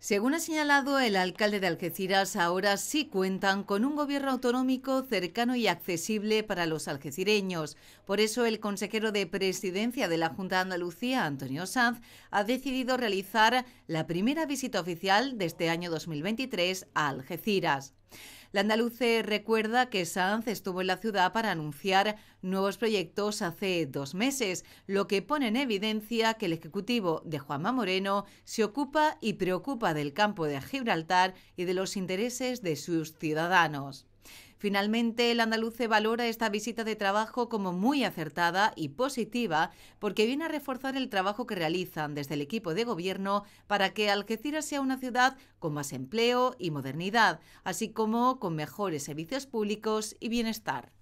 Según ha señalado el alcalde de Algeciras, ahora sí cuentan con un gobierno autonómico cercano y accesible para los algecireños. Por eso el consejero de presidencia de la Junta de Andalucía, Antonio Sanz, ha decidido realizar la primera visita oficial de este año 2023 a Algeciras. La andaluce recuerda que Sanz estuvo en la ciudad para anunciar nuevos proyectos hace dos meses, lo que pone en evidencia que el Ejecutivo de Juanma Moreno se ocupa y preocupa del campo de Gibraltar y de los intereses de sus ciudadanos. Finalmente, el andaluce valora esta visita de trabajo como muy acertada y positiva porque viene a reforzar el trabajo que realizan desde el equipo de gobierno para que Algeciras sea una ciudad con más empleo y modernidad, así como con mejores servicios públicos y bienestar.